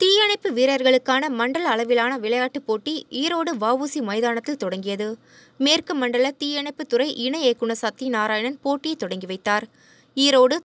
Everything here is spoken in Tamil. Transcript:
தீயணைப்பு வீரர்களுக்கான மண்டல அளவிலான விளையாட்டுப் போட்டி ஈரோடு வவுசி மைதானத்தில் தொடங்கியது மேற்கு மண்டல தீயணைப்புத்துறை இணை இயக்குநர் சத்யநாராயணன் போட்டியை தொடங்கி வைத்தார் ஈரோடு